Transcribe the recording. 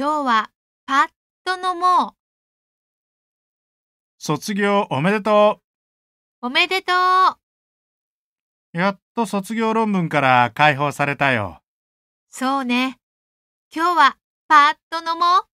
今日はパッと飲もう。卒業おめでとう。おめでとう。やっと卒業論文から解放されたよ。そうね。今日はパッと飲もう。